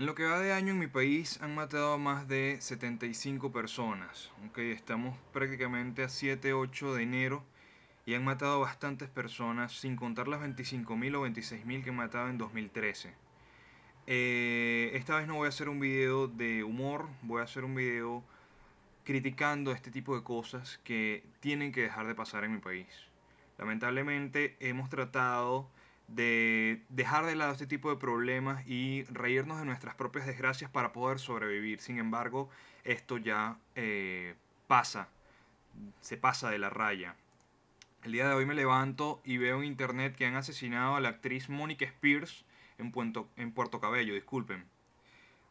En lo que va de año en mi país han matado a más de 75 personas. aunque estamos prácticamente a 7-8 de enero y han matado a bastantes personas, sin contar las 25.000 o 26.000 que matado en 2013. Eh, esta vez no voy a hacer un video de humor, voy a hacer un video criticando este tipo de cosas que tienen que dejar de pasar en mi país. Lamentablemente hemos tratado de dejar de lado este tipo de problemas y reírnos de nuestras propias desgracias para poder sobrevivir. Sin embargo, esto ya eh, pasa, se pasa de la raya. El día de hoy me levanto y veo en internet que han asesinado a la actriz Mónica Spears en Puerto, en Puerto Cabello, disculpen.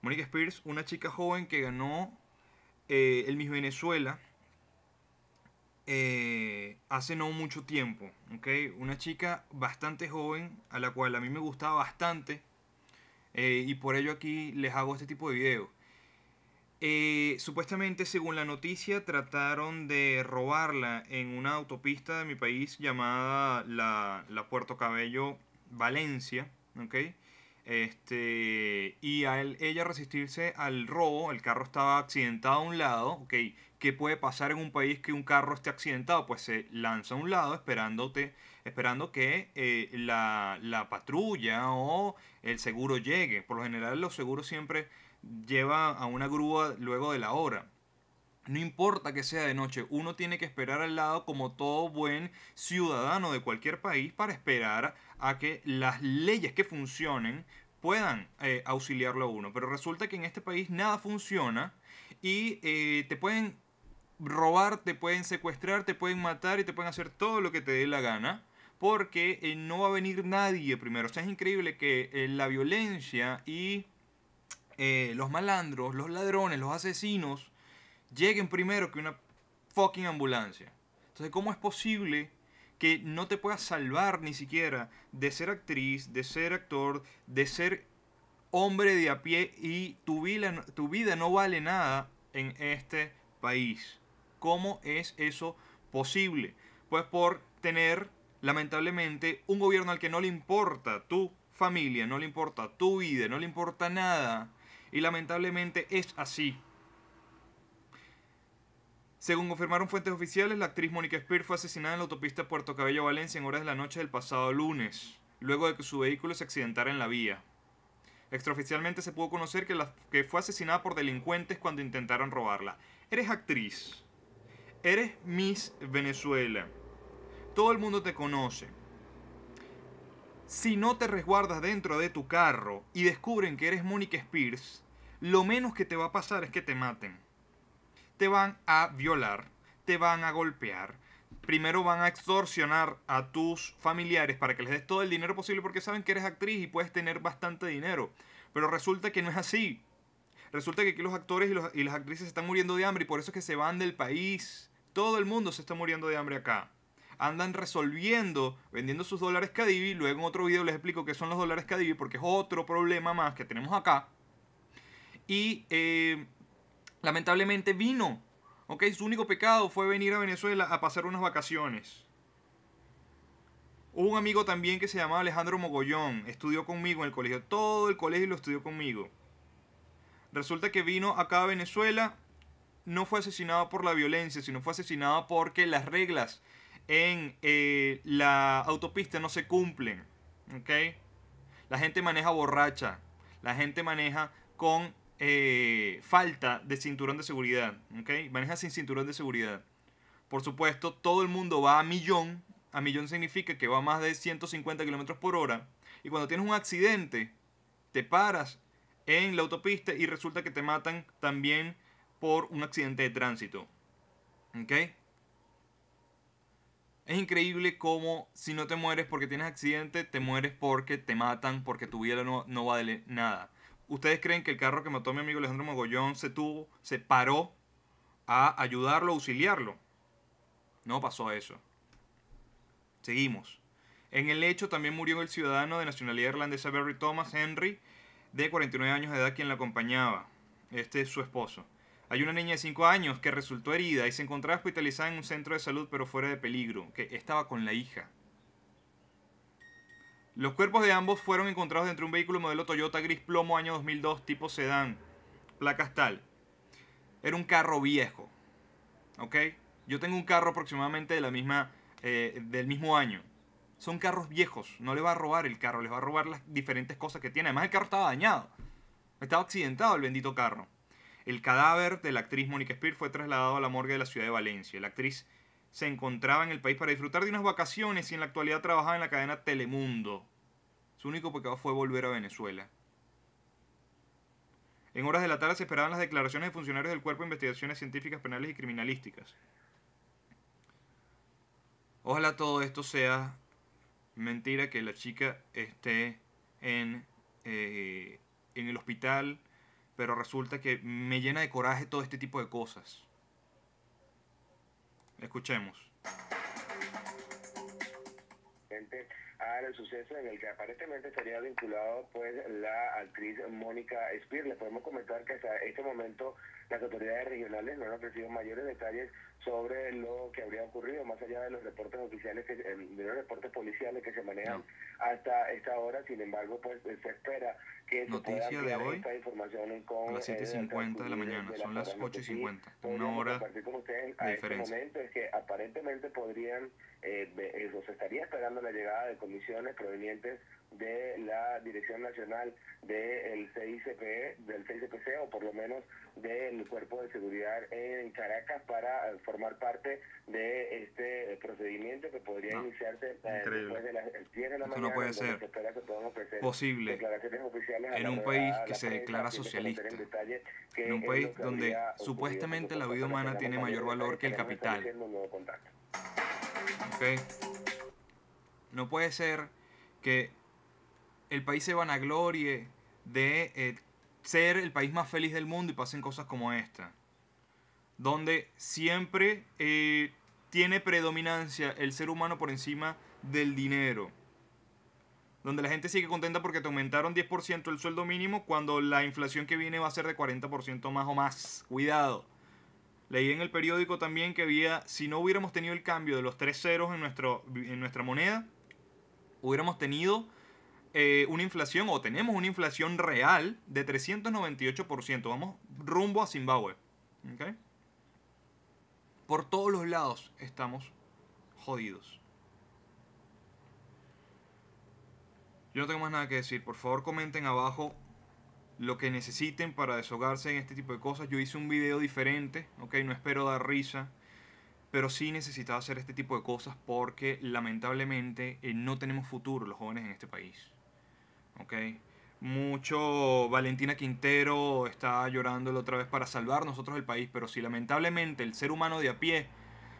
Mónica Spears, una chica joven que ganó eh, el Miss Venezuela. Eh, hace no mucho tiempo, Una chica bastante joven, a la cual a mí me gustaba bastante, eh, y por ello aquí les hago este tipo de video. Eh, supuestamente, según la noticia, trataron de robarla en una autopista de mi país llamada la, Puerto Cabello Valencia, este, y a él, ella resistirse al robo, el carro estaba accidentado a un lado, ¿qué puede pasar en un país que un carro esté accidentado? Pues se lanza a un lado esperándote, esperando que eh, la, patrulla o el seguro llegue. Por lo general los seguros siempre llevan a una grúa luego de la hora. No importa que sea de noche, uno tiene que esperar al lado como todo buen ciudadano de cualquier país para esperar a que las leyes que funcionen puedan eh, auxiliarlo a uno. Pero resulta que en este país nada funciona y eh, te pueden robar, te pueden secuestrar, te pueden matar y te pueden hacer todo lo que te dé la gana. Porque eh, no va a venir nadie primero. O sea, es increíble que la violencia y los malandros, los ladrones, los asesinos lleguen primero que una fucking ambulancia. Entonces, ¿cómo es posible que no te puedas salvar ni siquiera de ser actriz, de ser actor, de ser hombre de a pie y tu vida, tu vida no vale nada en este país. ¿Cómo es eso posible? Pues por tener, lamentablemente, un gobierno al que no le importa tu familia, no le importa tu vida, no le importa nada. Y lamentablemente es así. Según confirmaron fuentes oficiales, la actriz Mónica Spears fue asesinada en la autopista Puerto Cabello Valencia en horas de la noche del pasado lunes, luego de que su vehículo se accidentara en la vía. Extraoficialmente se pudo conocer que, que fue asesinada por delincuentes cuando intentaron robarla. Eres actriz. Eres Miss Venezuela. Todo el mundo te conoce. Si no te resguardas dentro de tu carro y descubren que eres Mónica Spears, lo menos que te va a pasar es que te maten te van a violar, te van a golpear, primero van a extorsionar a tus familiares para que les des todo el dinero posible porque saben que eres actriz y puedes tener bastante dinero. Pero resulta que no es así. Resulta que aquí los actores y, las actrices están muriendo de hambre y por eso es que se van del país. Todo el mundo se está muriendo de hambre acá. Andan resolviendo, vendiendo sus dólares Cadivi. Luego en otro video les explico qué son los dólares Cadivi porque es otro problema más que tenemos acá. Y eh, Lamentablemente vino. Ok, su único pecado fue venir a Venezuela a pasar unas vacaciones. Hubo un amigo también que se llamaba Alejandro Mogollón, estudió conmigo en el colegio, todo el colegio lo estudió conmigo. Resulta que vino acá a Venezuela, no fue asesinado por la violencia, sino fue asesinado porque las reglas en eh, la autopista no se cumplen. ¿okay? La gente maneja borracha, la gente maneja con eh, falta de cinturón de seguridad. ¿okay? Maneja sin cinturón de seguridad. Por supuesto, todo el mundo va a millón. A millón significa que va a más de 150 kilómetros por hora. Y cuando tienes un accidente, te paras en la autopista y resulta que te matan también por un accidente de tránsito. ¿Ok? Es increíble cómo si no te mueres porque tienes accidente, te mueres porque te matan, porque tu vida no, no vale nada. ¿Ustedes creen que el carro que mató a mi amigo Alejandro Mogollón se tuvo, se paró a ayudarlo, a auxiliarlo? No pasó eso. Seguimos. En el hecho también murió el ciudadano de nacionalidad irlandesa Barry Thomas Henry, de 49 años de edad, quien la acompañaba. Este es su esposo. Hay una niña de 5 años que resultó herida y se encontraba hospitalizada en un centro de salud, pero fuera de peligro, que estaba con la hija. Los cuerpos de ambos fueron encontrados dentro de un vehículo modelo Toyota gris plomo año 2002 tipo sedán, placas tal. Era un carro viejo, ¿ok? Yo tengo un carro aproximadamente de la misma, eh, del mismo año. Son carros viejos, no le va a robar el carro, les va a robar las diferentes cosas que tiene. Además el carro estaba dañado, estaba accidentado el bendito carro. El cadáver de la actriz Mónica Spear fue trasladado a la morgue de la ciudad de Valencia. La actriz se encontraba en el país para disfrutar de unas vacaciones y en la actualidad trabajaba en la cadena Telemundo. Su único pecado fue volver a Venezuela. En horas de la tarde se esperaban las declaraciones de funcionarios del Cuerpo de Investigaciones Científicas Penales y Criminalísticas. Ojalá todo esto sea mentira, que la chica esté en, eh, en el hospital, pero resulta que me llena de coraje todo este tipo de cosas. Escuchemos al suceso en el que aparentemente estaría vinculado pues la actriz Mónica Spear. le podemos comentar que hasta este momento las autoridades regionales no han ofrecido mayores detalles sobre lo que habría ocurrido, más allá de los reportes oficiales, que, em, de los reportes policiales que se manejan hasta esta hora. Sin embargo, pues se espera que Noticia de hoy, esta información con a las 7.50 de la mañana, son las 8.50, una hora a de este diferencia. momento es que aparentemente podrían, eh, eh se estaría esperando la llegada del misiones provenientes de la Dirección Nacional del CICPE, del CICPC o por lo menos del Cuerpo de Seguridad en Caracas para eh, formar parte de este procedimiento que podría iniciarse eh, después de las 10 de la Esto no puede ser posible en un país que se declara socialista, en un país donde supuestamente la vida humana tiene mayor valor que el capital. Okay. No puede ser que el país se vanaglorie de eh, ser el país más feliz del mundo y pasen cosas como esta. Donde siempre eh, tiene predominancia el ser humano por encima del dinero. Donde la gente sigue contenta porque te aumentaron 10% el sueldo mínimo cuando la inflación que viene va a ser de 40% más o más. Cuidado. Leí en el periódico también que había, si no hubiéramos tenido el cambio de los tres ceros en, nuestro, en nuestra moneda, hubiéramos tenido eh, una inflación o tenemos una inflación real de 398%. Vamos rumbo a Zimbabue. Por todos los lados estamos jodidos. Yo no tengo más nada que decir. Por favor comenten abajo lo que necesiten para desahogarse en este tipo de cosas. Yo hice un video diferente, ¿ok? No espero dar risa pero sí necesitaba hacer este tipo de cosas porque lamentablemente eh, no tenemos futuro los jóvenes en este país. Mucho Valentina Quintero está llorándolo otra vez para salvar nosotros el país, pero si lamentablemente el ser humano de a pie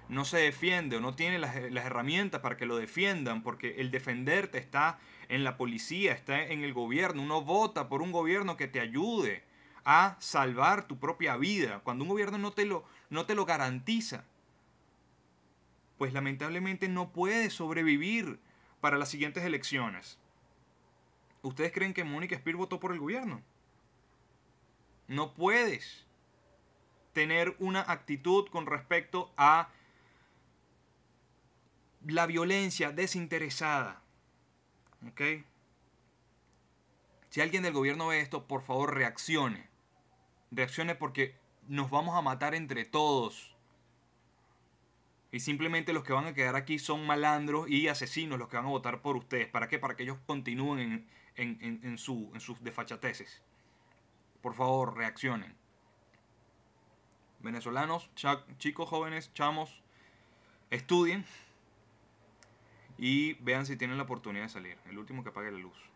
no se defiende o no tiene eh, las, herramientas para que lo defiendan, porque el defenderte está en la policía, está en el gobierno, uno vota por un gobierno que te ayude a salvar tu propia vida, cuando un gobierno no te lo, no te lo garantiza pues lamentablemente no puede sobrevivir para las siguientes elecciones. ¿Ustedes creen que Mónica Spear votó por el gobierno? No puedes tener una actitud con respecto a la violencia desinteresada. Si alguien del gobierno ve esto, por favor reaccione. Reaccione porque nos vamos a matar entre todos y simplemente los que van a quedar aquí son malandros y asesinos los que van a votar por ustedes. ¿Para qué? Para que ellos continúen en, en, en, en sus desfachateces. Por favor, reaccionen. Venezolanos, chicos jóvenes, chamos, estudien y vean si tienen la oportunidad de salir. El último que apague la luz.